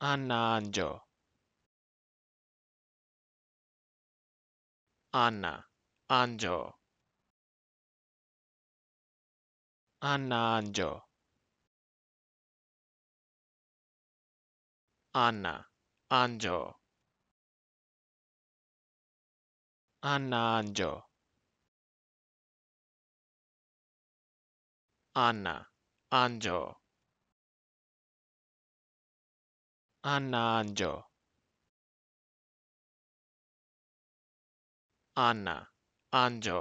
Anjo. Anna, Anjo. Anna, Anjo. Anna, Anjo. Anna, Anjo. Anna, Anjo. Anjo. Anna, Anjo.